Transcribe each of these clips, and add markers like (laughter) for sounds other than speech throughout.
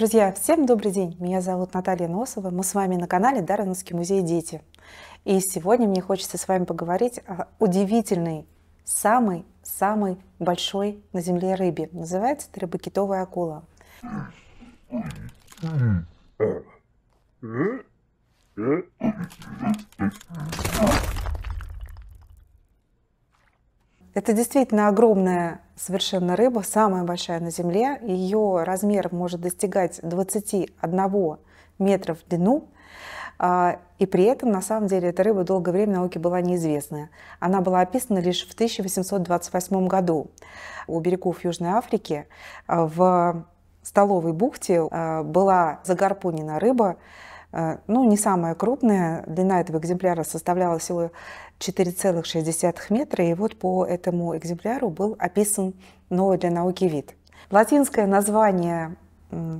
Друзья, всем добрый день! Меня зовут Наталья Носова. Мы с вами на канале Дарвиновский музей «Дети». И сегодня мне хочется с вами поговорить о удивительной, самой-самой большой на Земле рыбе. Называется это рыбокитовая акула. Это действительно огромная совершенно рыба, самая большая на Земле. Ее размер может достигать 21 метра в длину. А, и при этом, на самом деле, эта рыба долгое время науке была неизвестная. Она была описана лишь в 1828 году у берегов Южной Африки. А, в столовой бухте а, была загорпунена рыба, ну, не самая крупная. Длина этого экземпляра составляла всего 4,6 метра, и вот по этому экземпляру был описан новый для науки вид. Латинское название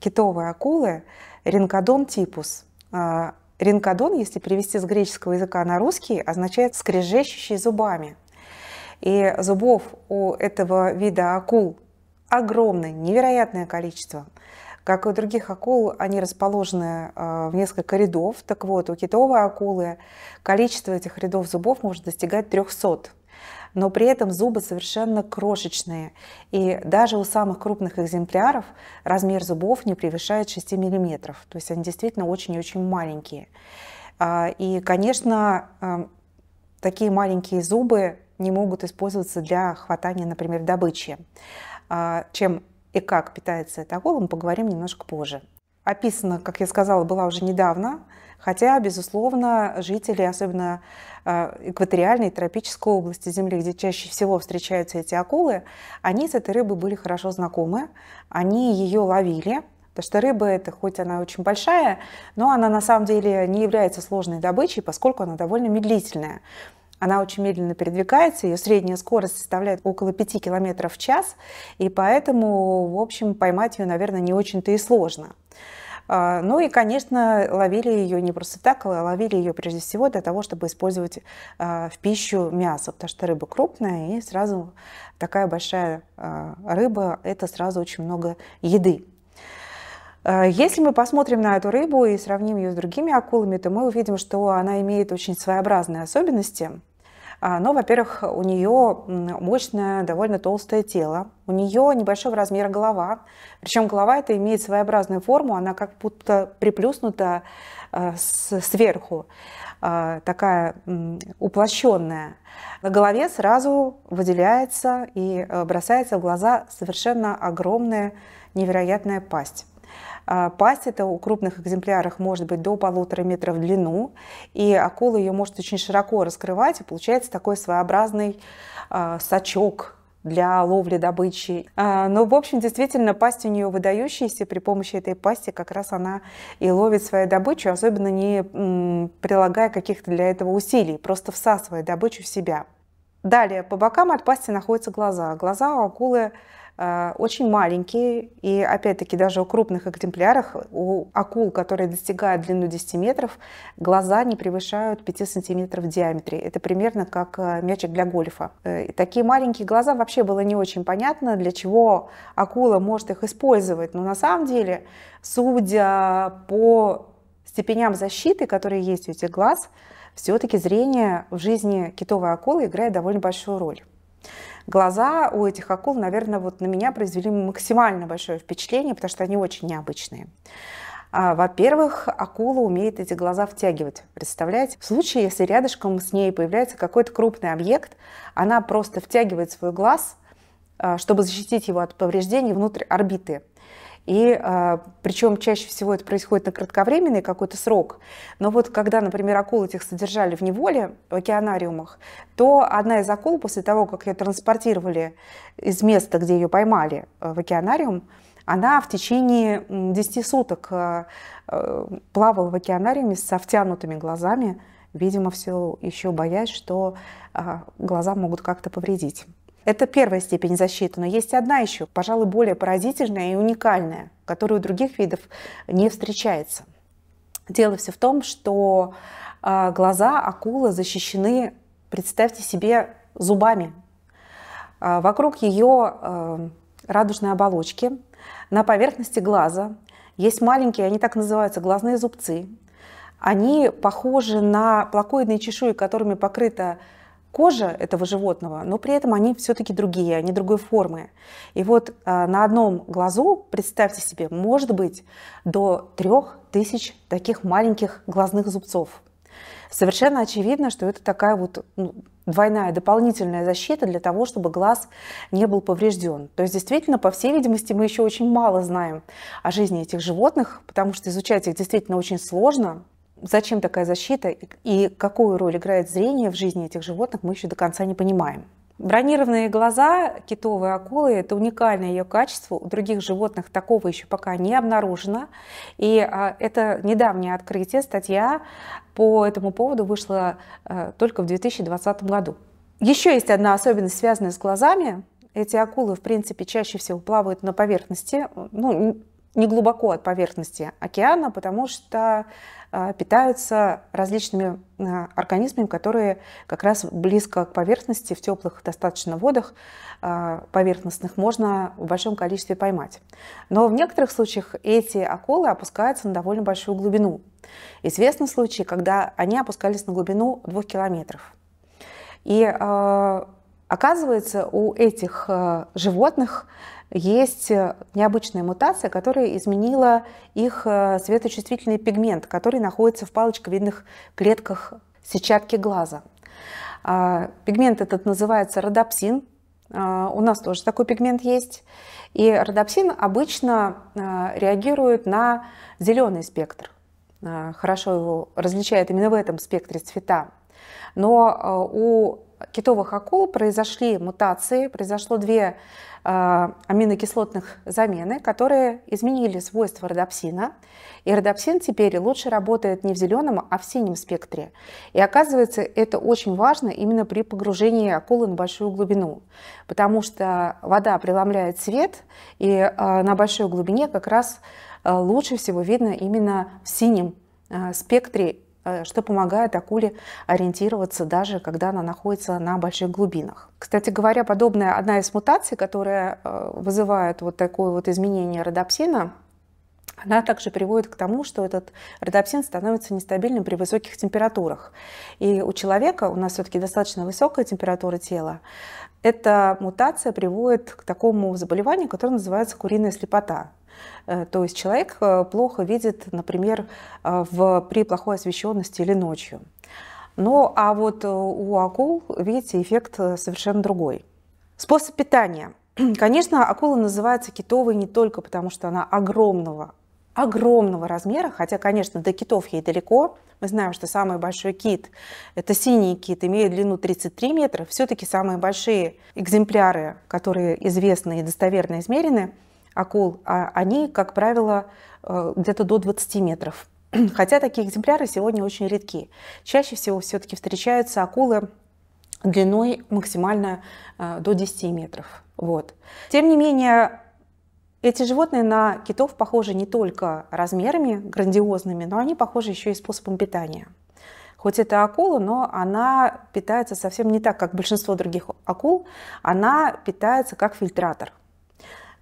китовой акулы – ринкодон типус. А, ринкодон, если перевести с греческого языка на русский, означает «скрежещущий зубами». И зубов у этого вида акул огромное, невероятное количество. Как и у других акул, они расположены э, в несколько рядов. Так вот, у китовой акулы количество этих рядов зубов может достигать 300 но при этом зубы совершенно крошечные. И даже у самых крупных экземпляров размер зубов не превышает 6 мм. То есть они действительно очень и очень маленькие. А, и, конечно, э, такие маленькие зубы не могут использоваться для хватания, например, добычи. А, чем и как питается эта акула, мы поговорим немножко позже. Описана, как я сказала, была уже недавно, хотя, безусловно, жители, особенно э, экваториальной тропической области Земли, где чаще всего встречаются эти акулы, они с этой рыбой были хорошо знакомы, они ее ловили, Потому что рыба это, хоть она очень большая, но она на самом деле не является сложной добычей, поскольку она довольно медлительная. Она очень медленно передвигается, ее средняя скорость составляет около 5 км в час, и поэтому, в общем, поймать ее, наверное, не очень-то и сложно. А, ну и, конечно, ловили ее не просто так, а ловили ее прежде всего для того, чтобы использовать а, в пищу мясо, потому что рыба крупная, и сразу такая большая а, рыба, это сразу очень много еды. Э, если мы посмотрим на эту рыбу и сравним ее с другими акулами, то мы увидим, что она имеет очень своеобразные особенности. А, но, во-первых, у нее мощное, довольно толстое тело, у нее небольшого размера голова, причем голова это имеет своеобразную форму, она как будто приплюснута э, сверху, а, такая уплощенная. На голове сразу выделяется и э, бросается в глаза совершенно огромная невероятная пасть. А, пасть это у крупных экземплярах может быть до полутора метров в длину, и акула ее может очень широко раскрывать, и получается такой своеобразный а, сачок для ловли добычи. А, Но, ну, в общем, действительно, пасть у нее выдающаяся, при помощи этой пасти как раз она и ловит свою добычу, особенно не прилагая каких-то для этого усилий, просто всасывая добычу в себя. Далее, по бокам от пасти находятся глаза. Глаза у акулы Э, очень маленькие, и опять-таки даже у крупных экземплярах, у акул, которые достигают длину 10 метров, глаза не превышают 5 сантиметров в диаметре. Это примерно как э, мячик для гольфа. Э, и такие маленькие глаза вообще было не очень понятно, для чего акула может их использовать. Но на самом деле, судя по степеням защиты, которые есть у этих глаз, все-таки зрение в жизни китовой акулы играет довольно большую роль глаза у этих акул, наверное, вот на меня произвели максимально большое впечатление, потому что они очень необычные. А, во-первых, акула умеет эти глаза втягивать, представляете? В случае, если рядышком с ней появляется какой-то крупный объект, она просто втягивает свой глаз, а, чтобы защитить его от повреждений внутрь орбиты. И а, причем чаще всего это происходит на кратковременный какой-то срок. Но вот когда, например, акул этих содержали в неволе, в океанариумах, то одна из акул после того, как ее транспортировали из места, где ее поймали, э, в океанариум, она в течение 10 суток э, э, плавала в океанариуме со втянутыми глазами, видимо, все еще боясь, что а, глаза могут как-то повредить. Это первая степень защиты, но есть одна еще, пожалуй, более поразительная и уникальная, которая у других видов не встречается. Дело все в том, что а, глаза акулы защищены, представьте себе, зубами. А, вокруг ее а, радужной оболочки на поверхности глаза есть маленькие, они так называются, глазные зубцы. Они похожи на плакоидные чешуи, которыми покрыта кожа этого животного, но при этом они все-таки другие, они другой формы. И вот а, на одном глазу, представьте себе, может быть до трех тысяч таких маленьких глазных зубцов. Совершенно очевидно, что это такая вот ну, двойная дополнительная защита для того, чтобы глаз не был поврежден. То есть действительно, по всей видимости, мы еще очень мало знаем о жизни этих животных, потому что изучать их действительно очень сложно зачем такая защита и какую роль играет зрение в жизни этих животных, мы еще до конца не понимаем. Бронированные глаза китовой акулы – это уникальное ее качество. У других животных такого еще пока не обнаружено. И а, это недавнее открытие, статья по этому поводу вышла э, только в 2020 году. Еще есть одна особенность, связанная с глазами. Эти акулы, в принципе, чаще всего плавают на поверхности. Ну, не глубоко от поверхности океана, потому что а, питаются различными а, организмами, которые как раз близко к поверхности, в теплых достаточно водах а, поверхностных можно в большом количестве поймать. Но в некоторых случаях эти акулы опускаются на довольно большую глубину. Известны случаи, когда они опускались на глубину 2 километров. И Оказывается, у этих животных есть э, необычная мутация, которая изменила их э, светочувствительный пигмент, который находится в палочковидных клетках сетчатки глаза. А, пигмент этот называется родопсин. А, у нас тоже такой пигмент есть. И родопсин обычно э, реагирует на зеленый спектр. А, хорошо его различает именно в этом спектре цвета. Но у китовых акул произошли мутации, произошло две а, аминокислотных замены, которые изменили свойства родопсина. И родопсин теперь лучше работает не в зеленом, а в синем спектре. И оказывается, это очень важно именно при погружении акулы на большую глубину, потому что вода преломляет свет, и а, на большой глубине как раз а, лучше всего видно именно в синем спектре Э, что помогает акуле ориентироваться даже, когда она находится на больших глубинах. Кстати говоря, подобная одна из мутаций, которая э, вызывает вот такое вот изменение родопсина, она также приводит к тому, что этот родопсин становится нестабильным при высоких температурах. И у человека, у нас все-таки достаточно высокая температура тела, эта мутация приводит к такому заболеванию, которое называется куриная слепота. Э, то есть человек э, плохо видит, например, э, в, при плохой освещенности или ночью. Ну а вот у акул, видите, эффект совершенно другой. Способ питания. (clears throat) Конечно, акула называется китовой не только потому, что она огромного, огромного размера, хотя, конечно, до китов ей далеко. Мы знаем, что самый большой кит, это синий кит, имеет длину 33 метра. Все-таки самые большие экземпляры, которые известны и достоверно измерены, акул, а они, как правило, э, где-то до 20 метров. (clears throat) Хотя такие экземпляры сегодня очень редки. Чаще всего все-таки встречаются акулы длиной максимально э, до 10 метров. Вот. Тем не менее, эти животные на китов похожи не только размерами грандиозными, но они похожи еще и способом питания. Хоть это акула, но она питается совсем не так, как большинство других акул. Она питается как фильтратор –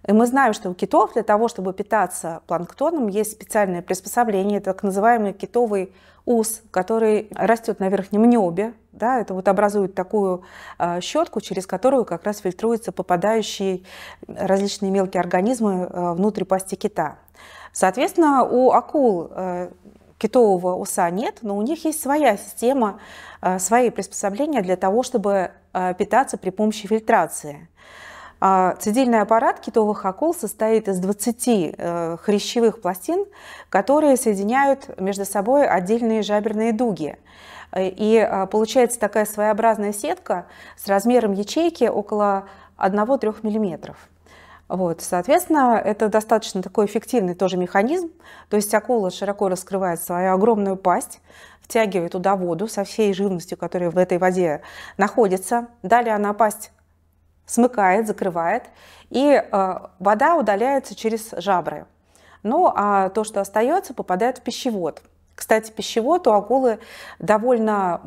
и мы знаем, что у китов для того, чтобы питаться планктоном, есть специальное приспособление, так называемый китовый ус, который растет на верхнем небе. Да, это вот образует такую а, щетку, через которую как раз фильтруются попадающие различные мелкие организмы а, внутрь пасти кита. Соответственно, у акул а, китового уса нет, но у них есть своя система, свои приспособления для того, чтобы питаться при помощи фильтрации. А Цедильный аппарат китовых акул состоит из 20 э, хрящевых пластин, которые соединяют между собой отдельные жаберные дуги. Э, и э, получается такая своеобразная сетка с размером ячейки около 1-3 мм. Вот, соответственно, это достаточно такой эффективный тоже механизм. То есть акула широко раскрывает свою огромную пасть, втягивает туда воду со всей живностью, которая в этой воде находится. Далее она пасть смыкает, закрывает, и э, вода удаляется через жабры. Ну, а то, что остается, попадает в пищевод. Кстати, пищевод у акулы довольно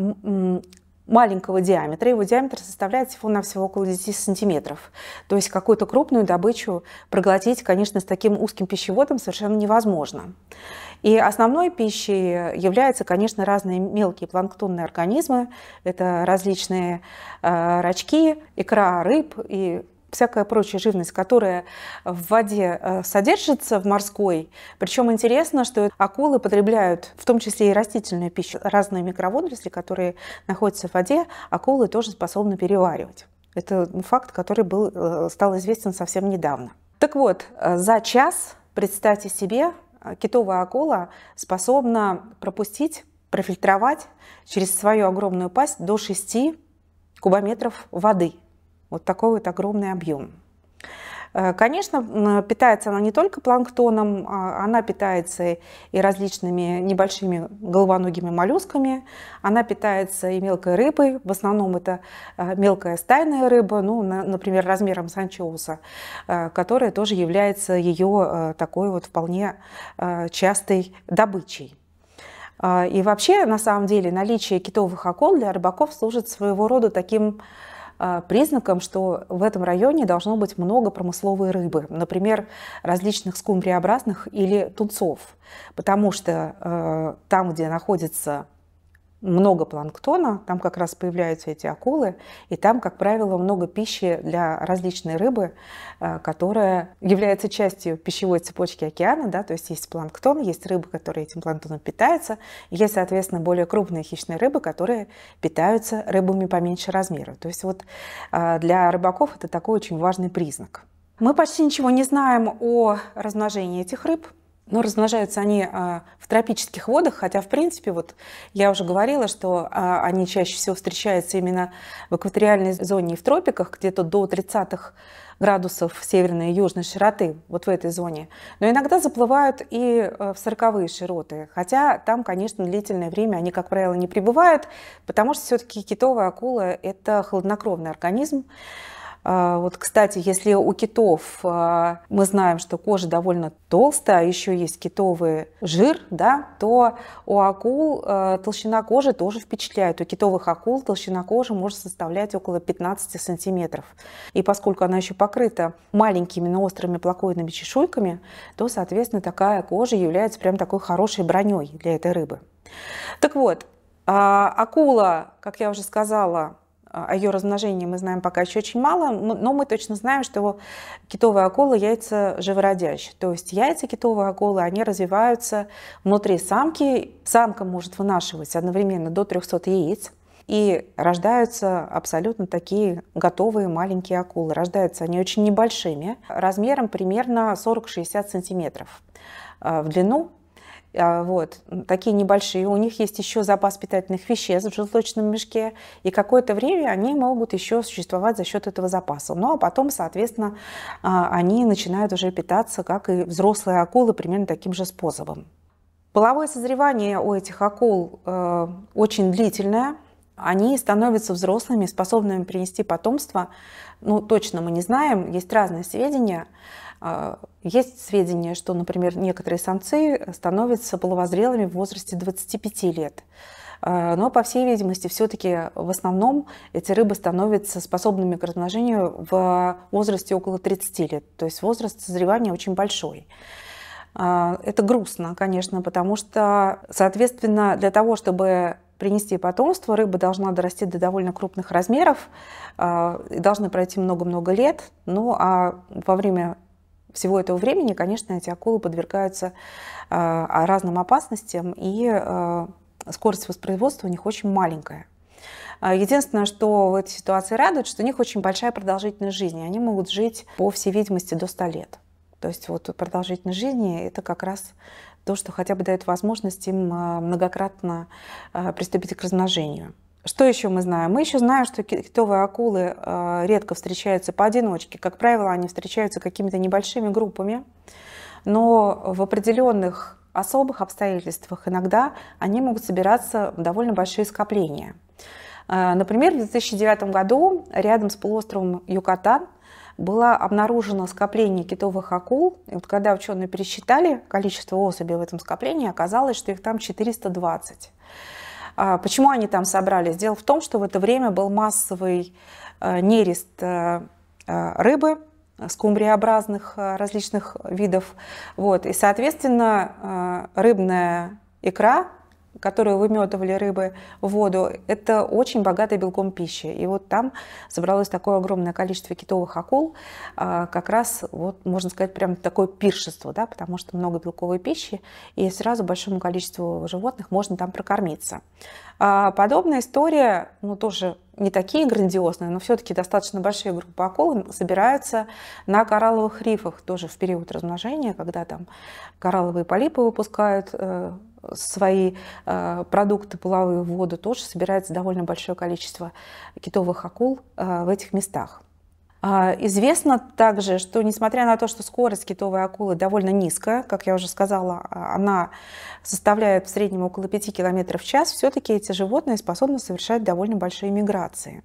маленького диаметра. Его диаметр составляет всего-навсего около 10 сантиметров. То есть какую-то крупную добычу проглотить, конечно, с таким узким пищеводом совершенно невозможно. И основной пищей являются, конечно, разные мелкие планктонные организмы. Это различные э, рачки, икра рыб и всякая прочая живность, которая в воде э, содержится в морской. Причем интересно, что акулы потребляют в том числе и растительную пищу. Разные микроводоросли, которые находятся в воде, акулы тоже способны переваривать. Это ну, факт, который был, э, стал известен совсем недавно. Так вот, э, за час, представьте себе, китовая акула способна пропустить, профильтровать через свою огромную пасть до 6 кубометров воды – вот такой вот огромный объем. Э, конечно, питается она не только планктоном, а, она питается и различными небольшими головоногими моллюсками, она питается и мелкой рыбой, в основном это э, мелкая стайная рыба, ну, например, размером с анчоуса, э, которая тоже является ее такой вот вполне частой добычей. И вообще, на самом деле, наличие китовых акул для рыбаков служит своего рода таким а, признаком, что в этом районе должно быть много промысловой рыбы, например, различных скумбриобразных или тунцов, потому что а, там, где находится много планктона, там как раз появляются эти акулы, и там, как правило, много пищи для различной рыбы, э, которая является частью пищевой цепочки океана, да, то есть есть планктон, есть рыбы, которые этим планктоном питаются, есть, соответственно, более крупные хищные рыбы, которые питаются рыбами поменьше размера. То есть вот э, для рыбаков это такой очень важный признак. Мы почти ничего не знаем о размножении этих рыб, но размножаются они а, в тропических водах, хотя, в принципе, вот я уже говорила, что а, они чаще всего встречаются именно в экваториальной зоне и в тропиках, где-то до 30-х градусов северной и южной широты, вот в этой зоне. Но иногда заплывают и э, в сороковые широты, хотя там, конечно, длительное время они, как правило, не пребывают, потому что все-таки китовая акула – это холоднокровный организм, а, вот, кстати, если у китов а, мы знаем, что кожа довольно толстая, а еще есть китовый жир, да, то у акул а, толщина кожи тоже впечатляет. У китовых акул толщина кожи может составлять около 15 сантиметров. И поскольку она еще покрыта маленькими, но острыми плакоидными чешуйками, то, соответственно, такая кожа является прям такой хорошей броней для этой рыбы. Так вот, акула, как я уже сказала, а, о ее размножении мы знаем пока еще очень мало, но мы точно знаем, что китовые акулы яйца живородящие. То есть яйца китовой акулы, они развиваются внутри самки. Самка может вынашивать одновременно до 300 яиц. И рождаются абсолютно такие готовые маленькие акулы. Рождаются они очень небольшими, размером примерно 40-60 сантиметров а, в длину а, вот, такие небольшие. У них есть еще запас питательных веществ в желточном мешке. И какое-то время они могут еще существовать за счет этого запаса. Ну а потом, соответственно, а, они начинают уже питаться, как и взрослые акулы, примерно таким же способом. Половое созревание у этих акул э, очень длительное, они становятся взрослыми, способными принести потомство. Ну, точно мы не знаем, есть разные сведения. А, есть сведения, что, например, некоторые самцы становятся половозрелыми в возрасте 25 лет. А, но, по всей видимости, все-таки в основном эти рыбы становятся способными к размножению в возрасте около 30 лет. То есть возраст созревания очень большой. А, это грустно, конечно, потому что, соответственно, для того, чтобы принести потомство, рыба должна дорасти до довольно крупных размеров, должны пройти много-много лет. Ну а во время всего этого времени, конечно, эти акулы подвергаются а, а, разным опасностям, и а, скорость воспроизводства у них очень маленькая. Единственное, что в этой ситуации радует, что у них очень большая продолжительность жизни. Они могут жить, по всей видимости, до 100 лет. То есть вот продолжительность жизни – это как раз то, что хотя бы дает возможность им многократно приступить к размножению. Что еще мы знаем? Мы еще знаем, что китовые акулы э, редко встречаются поодиночке. Как правило, они встречаются какими-то небольшими группами, но в определенных особых обстоятельствах иногда они могут собираться в довольно большие скопления. Э, например, в 2009 году рядом с полуостровом Юкатан было обнаружено скопление китовых акул. И вот когда ученые пересчитали количество особей в этом скоплении, оказалось, что их там 420. А почему они там собрались? Дело в том, что в это время был массовый э, нерест э, э, рыбы, скумбриобразных различных видов. Вот. И, соответственно, рыбная икра которую выметывали рыбы в воду, это очень богатая белком пища. И вот там собралось такое огромное количество китовых акул, а, как раз, вот, можно сказать, прям такое пиршество, да, потому что много белковой пищи, и сразу большому количеству животных можно там прокормиться. А, подобная история, ну, тоже не такие грандиозные, но все-таки достаточно большие группы акул собираются на коралловых рифах, тоже в период размножения, когда там коралловые полипы выпускают э, свои э, продукты, половые воду, тоже собирается довольно большое количество китовых акул э, в этих местах. А, известно также, что несмотря на то, что скорость китовой акулы довольно низкая, как я уже сказала, а, она составляет в среднем около 5 км в час, все-таки эти животные способны совершать довольно большие миграции.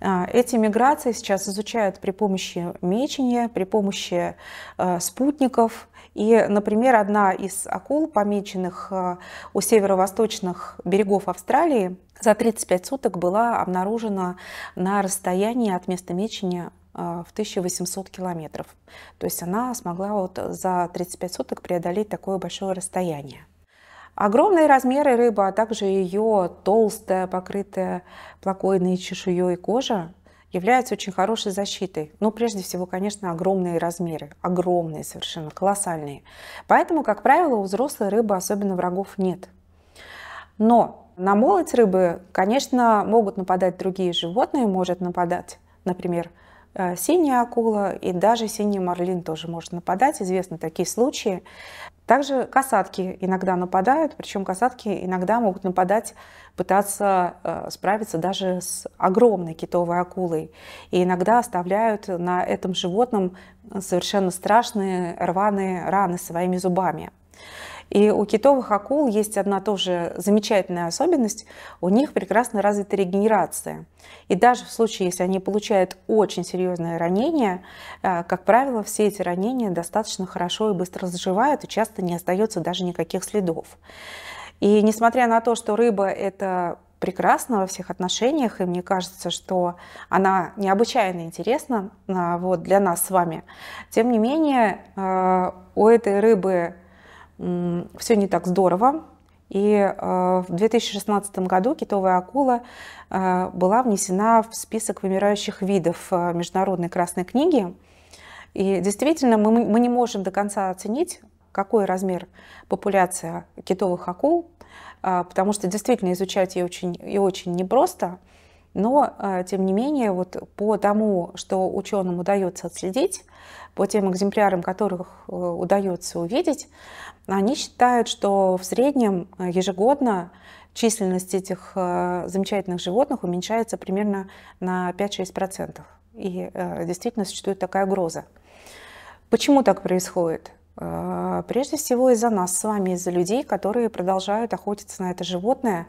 А, эти миграции сейчас изучают при помощи мечения, при помощи э, спутников. И, например, одна из акул, помеченных э, у северо-восточных берегов Австралии, за 35 суток была обнаружена на расстоянии от места мечения э, в 1800 километров. То есть она смогла вот за 35 суток преодолеть такое большое расстояние. Огромные размеры рыбы, а также ее толстая, покрытая плакоидной чешуей кожа является очень хорошей защитой. Но ну, прежде всего, конечно, огромные размеры, огромные совершенно, колоссальные. Поэтому, как правило, у взрослой рыбы особенно врагов нет. Но на молоть рыбы, конечно, могут нападать другие животные, может нападать, например, э, синяя акула и даже синий марлин тоже может нападать. Известны такие случаи. Также касатки иногда нападают, причем касатки иногда могут нападать, пытаться э, справиться даже с огромной китовой акулой. И иногда оставляют на этом животном э, совершенно страшные рваные раны своими зубами. И у китовых акул есть одна тоже замечательная особенность. У них прекрасно развита регенерация. И даже в случае, если они получают очень серьезное ранение, э, как правило, все эти ранения достаточно хорошо и быстро заживают, и часто не остается даже никаких следов. И несмотря на то, что рыба – это прекрасно во всех отношениях, и мне кажется, что она необычайно интересна а, вот, для нас с вами. Тем не менее, э, у этой рыбы все не так здорово. И э, в 2016 году китовая акула э, была внесена в список вымирающих видов э, Международной Красной книги. И действительно, мы, мы не можем до конца оценить, какой размер популяция китовых акул, потому что действительно изучать ее очень и очень непросто. Но, а, тем не менее, вот по тому, что ученым удается отследить, по тем экземплярам, которых э, удается увидеть, они считают, что в среднем э, ежегодно численность этих э, замечательных животных уменьшается примерно на 5-6%. И действительно существует такая угроза. Почему так происходит? А, прежде всего из-за нас с вами, из-за людей, которые продолжают охотиться на это животное,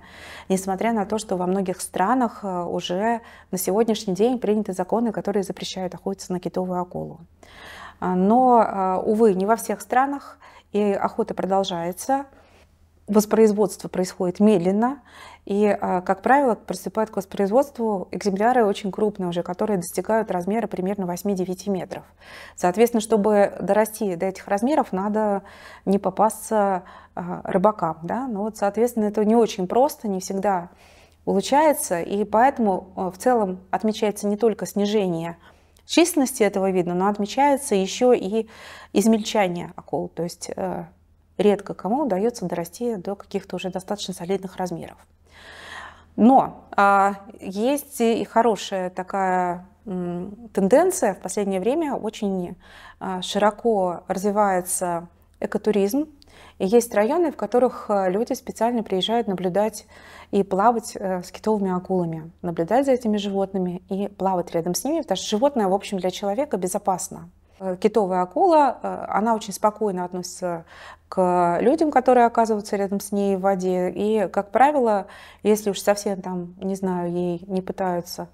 несмотря на то, что во многих странах э, уже на сегодняшний день приняты законы, которые запрещают охотиться на китовую акулу. А, но, а, увы, не во всех странах, и охота продолжается воспроизводство происходит медленно, и, а, как правило, приступают к воспроизводству экземпляры очень крупные уже, которые достигают размера примерно 8-9 метров. Соответственно, чтобы дорасти до этих размеров, надо не попасться а, рыбакам. Да? Но, вот, соответственно, это не очень просто, не всегда получается, и поэтому а, в целом отмечается не только снижение численности этого вида, но отмечается еще и измельчание акул, то есть э, редко кому удается дорасти до каких-то уже достаточно солидных размеров. Но а, есть и хорошая такая м, тенденция. В последнее время очень а, широко развивается экотуризм. И есть районы, в которых а, люди специально приезжают наблюдать и плавать э, с китовыми акулами, наблюдать за этими животными и плавать рядом с ними, потому что животное, в общем, для человека безопасно. Э, китовая акула, э, она очень спокойно относится к людям, которые оказываются рядом с ней в воде. И, как правило, если уж совсем там, не знаю, ей не пытаются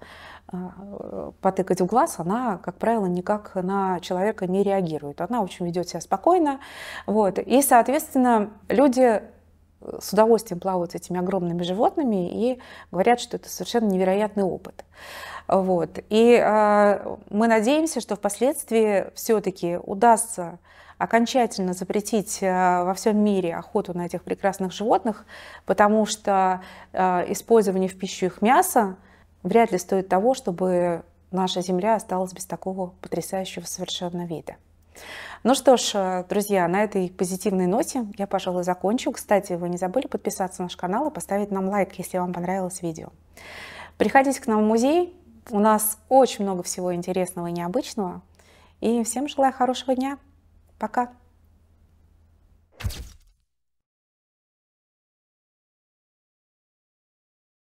э, потыкать в глаз, она, как правило, никак на человека не реагирует. Она очень ведет себя спокойно. Вот. И, соответственно, люди с удовольствием плавают с этими огромными животными и говорят, что это совершенно невероятный опыт. Вот. И э, мы надеемся, что впоследствии все-таки удастся окончательно запретить э, во всем мире охоту на этих прекрасных животных, потому что э, использование в пищу их мяса вряд ли стоит того, чтобы наша Земля осталась без такого потрясающего совершенно вида. Ну что ж, друзья, на этой позитивной ноте я, пожалуй, закончу. Кстати, вы не забыли подписаться на наш канал и поставить нам лайк, если вам понравилось видео. Приходите к нам в музей, у нас очень много всего интересного и необычного. И всем желаю хорошего дня. Пока. Thank you.